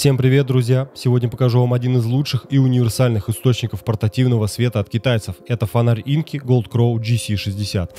Всем привет, друзья! Сегодня покажу вам один из лучших и универсальных источников портативного света от китайцев. Это фонарь Инки Gold Crow GC60.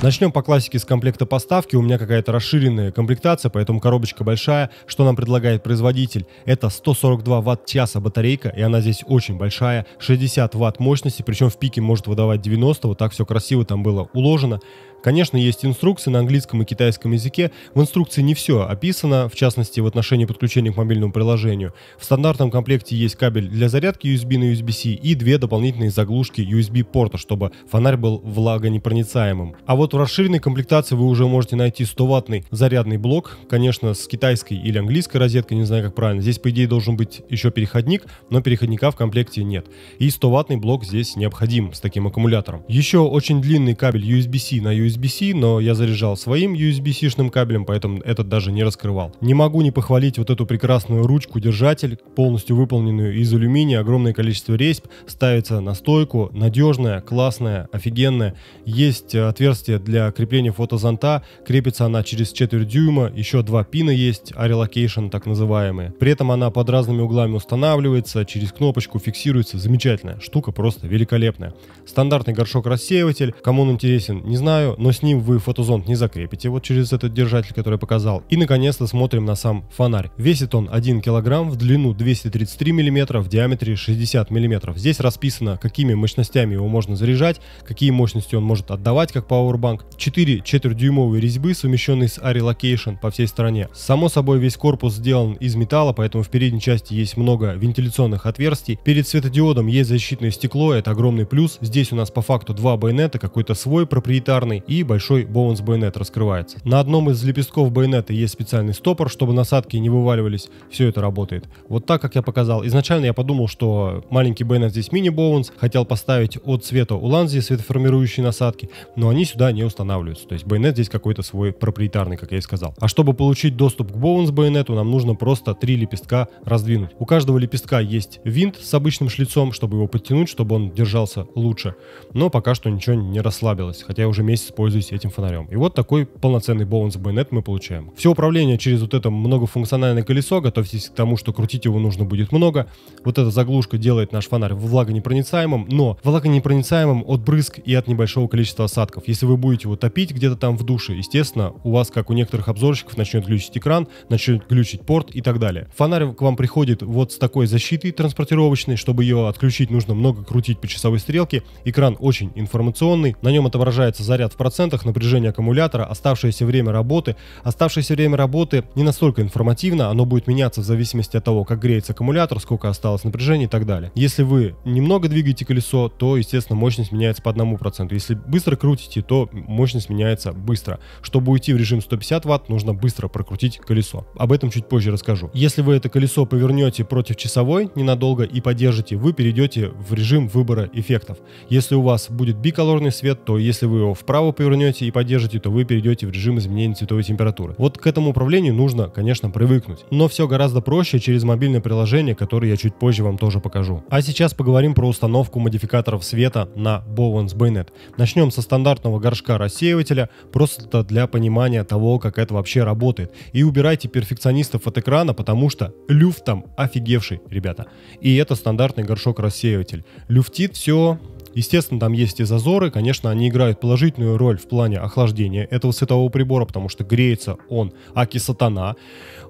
Начнем по классике с комплекта поставки. У меня какая-то расширенная комплектация, поэтому коробочка большая. Что нам предлагает производитель? Это 142 ватт-часа батарейка, и она здесь очень большая. 60 ватт мощности, причем в пике может выдавать 90. Вот так все красиво там было уложено. Конечно, есть инструкции на английском и китайском языке. В инструкции не все описано, в частности, в отношении подключения к мобильному приложению. В стандартном комплекте есть кабель для зарядки USB на USB-C и две дополнительные заглушки USB-порта, чтобы фонарь был влагонепроницаемым. А вот в расширенной комплектации вы уже можете найти 100-ваттный зарядный блок, конечно, с китайской или английской розеткой, не знаю, как правильно. Здесь, по идее, должен быть еще переходник, но переходника в комплекте нет. И 100-ваттный блок здесь необходим с таким аккумулятором. Еще очень длинный кабель USB-C на USB USB-C, но я заряжал своим USB-C-шным кабелем, поэтому этот даже не раскрывал. Не могу не похвалить вот эту прекрасную ручку-держатель, полностью выполненную из алюминия, огромное количество резьб, ставится на стойку, надежная, классная, офигенная. Есть э, отверстие для крепления фотозонта, крепится она через четверть дюйма, еще два пина есть, Arrelocation так называемые. При этом она под разными углами устанавливается, через кнопочку фиксируется, замечательная штука, просто великолепная. Стандартный горшок-рассеиватель, кому он интересен, не знаю, но с ним вы фотозонд не закрепите, вот через этот держатель, который я показал. И наконец-то смотрим на сам фонарь. Весит он 1 кг, в длину 233 мм, в диаметре 60 мм. Здесь расписано, какими мощностями его можно заряжать, какие мощности он может отдавать как пауэрбанк. 4 четвертьдюймовые резьбы, совмещенные с Arellocation по всей стране. Само собой весь корпус сделан из металла, поэтому в передней части есть много вентиляционных отверстий. Перед светодиодом есть защитное стекло, это огромный плюс. Здесь у нас по факту два байонета, какой-то свой проприетарный и большой боунс байонет раскрывается. На одном из лепестков байонета есть специальный стопор, чтобы насадки не вываливались, все это работает. Вот так, как я показал. Изначально я подумал, что маленький байонет здесь мини боунс, хотел поставить от цвета уланзи светоформирующие насадки, но они сюда не устанавливаются. То есть байонет здесь какой-то свой проприетарный, как я и сказал. А чтобы получить доступ к боунс байонету, нам нужно просто три лепестка раздвинуть. У каждого лепестка есть винт с обычным шлицом, чтобы его подтянуть, чтобы он держался лучше. Но пока что ничего не расслабилось, хотя я уже месяц пользуюсь этим фонарем. И вот такой полноценный Bowens байонет мы получаем. Все управление через вот это многофункциональное колесо, готовьтесь к тому, что крутить его нужно будет много. Вот эта заглушка делает наш фонарь влагонепроницаемым, но влагонепроницаемым от брызг и от небольшого количества осадков. Если вы будете его топить где-то там в душе, естественно, у вас, как у некоторых обзорщиков, начнет глючить экран, начнет глючить порт и так далее. Фонарь к вам приходит вот с такой защитой транспортировочной, чтобы ее отключить, нужно много крутить по часовой стрелке. Экран очень информационный, на нем отображается заряд в процессе, процентах напряжение аккумулятора, оставшееся время работы. Оставшееся время работы не настолько информативно, оно будет меняться в зависимости от того, как греется аккумулятор, сколько осталось напряжения и так далее. Если вы немного двигаете колесо, то, естественно, мощность меняется по одному проценту Если быстро крутите, то мощность меняется быстро. Чтобы уйти в режим 150 ватт нужно быстро прокрутить колесо. Об этом чуть позже расскажу. Если вы это колесо повернете против часовой ненадолго и подержите, вы перейдете в режим выбора эффектов. Если у вас будет биколорный свет, то если вы его вправо повернете и поддержите, то вы перейдете в режим изменения цветовой температуры. Вот к этому управлению нужно, конечно, привыкнуть. Но все гораздо проще через мобильное приложение, которое я чуть позже вам тоже покажу. А сейчас поговорим про установку модификаторов света на Bowens Bayonet. Начнем со стандартного горшка рассеивателя, просто для понимания того, как это вообще работает. И убирайте перфекционистов от экрана, потому что люфт там офигевший, ребята. И это стандартный горшок-рассеиватель. Люфтит все Естественно, там есть и зазоры, конечно, они играют положительную роль в плане охлаждения этого светового прибора, потому что греется он аки сатана.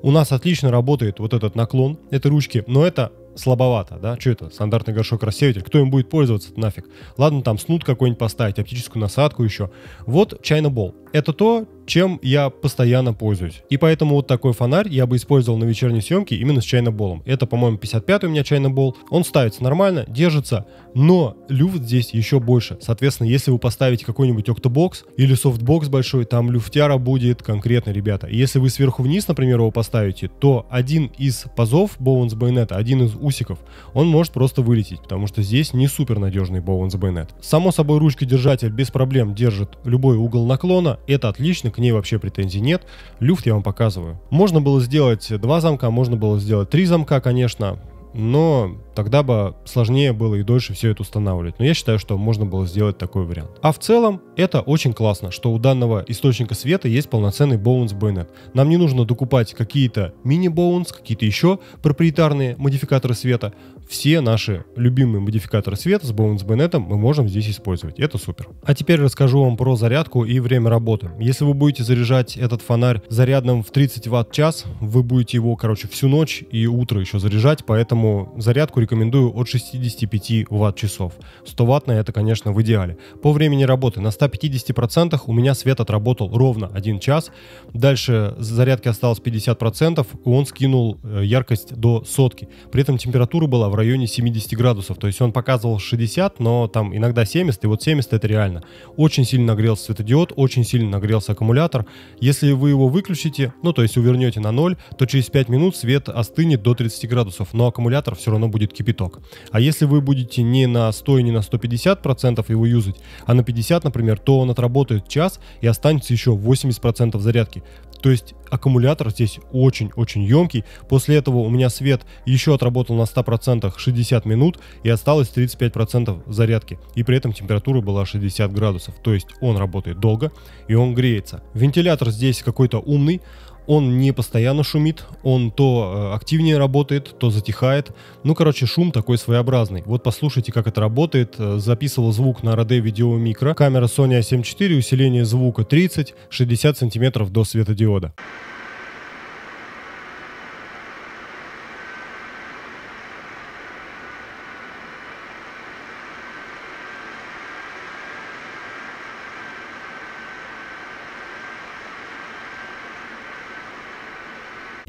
У нас отлично работает вот этот наклон этой ручки, но это слабовато, да, что это, стандартный горшок-рассеиватель, кто им будет пользоваться нафиг? Ладно, там снут какой-нибудь поставить, оптическую насадку еще. Вот China Ball это то, чем я постоянно пользуюсь. И поэтому вот такой фонарь я бы использовал на вечерней съемке именно с чайноболом. Это, по-моему, 55 у меня чайнобол. Он ставится нормально, держится, но люфт здесь еще больше. Соответственно, если вы поставите какой-нибудь октобокс или софтбокс большой, там люфтяра будет конкретно, ребята. если вы сверху вниз, например, его поставите, то один из пазов Боуэнс байонета, один из усиков, он может просто вылететь, потому что здесь не супер надежный Боуэнс байонет. Само собой, ручка держатель без проблем держит любой угол наклона, это отлично, к ней вообще претензий нет. Люфт я вам показываю. Можно было сделать два замка, можно было сделать три замка, конечно. Но тогда бы сложнее было и дольше все это устанавливать. Но я считаю, что можно было сделать такой вариант. А в целом, это очень классно, что у данного источника света есть полноценный Боунс Bayonet. Нам не нужно докупать какие-то мини Боунс, какие-то еще проприетарные модификаторы света все наши любимые модификаторы света с Bones Bennett мы можем здесь использовать. Это супер. А теперь расскажу вам про зарядку и время работы. Если вы будете заряжать этот фонарь зарядным в 30 ватт час, вы будете его, короче, всю ночь и утро еще заряжать, поэтому зарядку рекомендую от 65 ватт часов. 100 ваттная это, конечно, в идеале. По времени работы на 150% у меня свет отработал ровно 1 час. Дальше зарядки осталось 50%, и он скинул э, яркость до сотки. При этом температура была в районе 70 градусов. То есть он показывал 60, но там иногда 70, и вот 70 это реально. Очень сильно нагрелся светодиод, очень сильно нагрелся аккумулятор. Если вы его выключите, ну то есть увернете на 0, то через 5 минут свет остынет до 30 градусов, но аккумулятор все равно будет кипяток. А если вы будете не на 100 и не на 150 процентов его юзать, а на 50, например, то он отработает час и останется еще 80 процентов зарядки. То есть аккумулятор здесь очень-очень емкий. После этого у меня свет еще отработал на 100% 60 минут и осталось 35% зарядки. И при этом температура была 60 градусов. То есть он работает долго и он греется. Вентилятор здесь какой-то умный он не постоянно шумит, он то э, активнее работает, то затихает. Ну, короче, шум такой своеобразный. Вот послушайте, как это работает. Э, записывал звук на Rode Video Micro. Камера Sony A7 IV, усиление звука 30, 60 см до светодиода.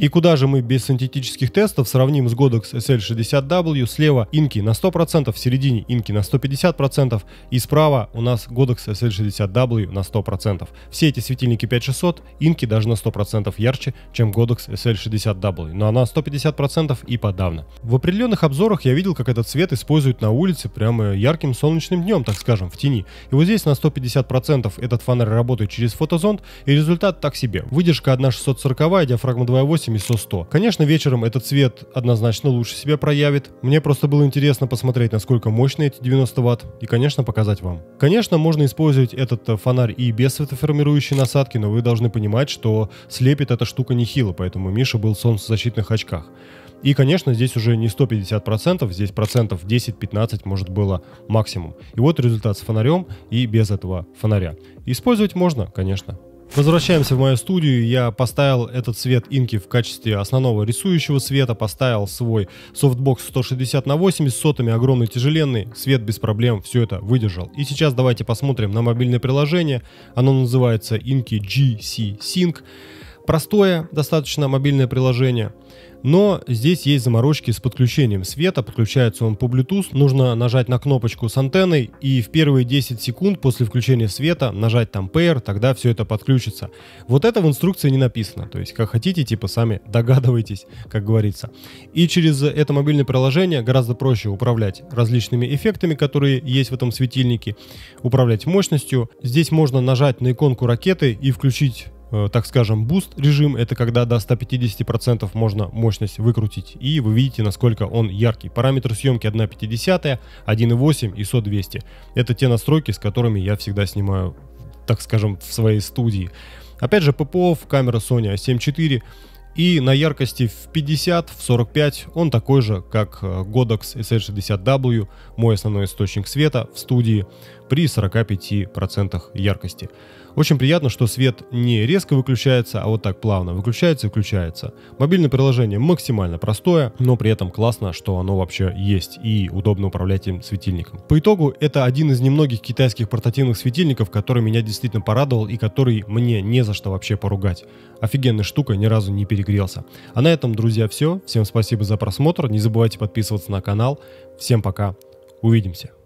И куда же мы без синтетических тестов сравним с Godox SL60W, слева инки на 100%, в середине инки на 150% и справа у нас Godox SL60W на 100%. Все эти светильники 5600 инки даже на 100% ярче, чем Godox SL60W, но она 150% и подавно. В определенных обзорах я видел, как этот цвет используют на улице прямо ярким солнечным днем, так скажем, в тени. И вот здесь на 150% этот фонарь работает через фотозонд и результат так себе. Выдержка 1.640, диафрагма 2.8 яркими 100. Конечно, вечером этот цвет однозначно лучше себя проявит. Мне просто было интересно посмотреть, насколько мощны эти 90 Вт и, конечно, показать вам. Конечно, можно использовать этот э, фонарь и без светоформирующей насадки, но вы должны понимать, что слепит эта штука нехило, поэтому Миша был в солнцезащитных очках. И, конечно, здесь уже не 150%, здесь процентов 10-15 может было максимум. И вот результат с фонарем и без этого фонаря. Использовать можно, конечно. Возвращаемся в мою студию. Я поставил этот цвет инки в качестве основного рисующего света. Поставил свой Softbox 160 на 80 сотами, огромный тяжеленный. Свет без проблем все это выдержал. И сейчас давайте посмотрим на мобильное приложение. Оно называется Inky GC Sync. Простое достаточно мобильное приложение. Но здесь есть заморочки с подключением света, подключается он по Bluetooth, нужно нажать на кнопочку с антенной и в первые 10 секунд после включения света нажать там Pair, тогда все это подключится. Вот это в инструкции не написано, то есть как хотите, типа сами догадывайтесь, как говорится. И через это мобильное приложение гораздо проще управлять различными эффектами, которые есть в этом светильнике, управлять мощностью. Здесь можно нажать на иконку ракеты и включить Э, так скажем, буст режим, это когда до 150% можно мощность выкрутить. И вы видите, насколько он яркий. Параметр съемки 1,5, 1,8 и 100-200. Это те настройки, с которыми я всегда снимаю, так скажем, в своей студии. Опять же, ППО камера Sony A7 а IV и на яркости в 50, в 45 он такой же, как э, Godox SL60W, мой основной источник света в студии при 45% яркости. Очень приятно, что свет не резко выключается, а вот так плавно выключается и включается. Мобильное приложение максимально простое, но при этом классно, что оно вообще есть и удобно управлять им светильником. По итогу, это один из немногих китайских портативных светильников, который меня действительно порадовал и который мне не за что вообще поругать. Офигенная штука, ни разу не перегрелся. А на этом, друзья, все. Всем спасибо за просмотр. Не забывайте подписываться на канал. Всем пока. Увидимся.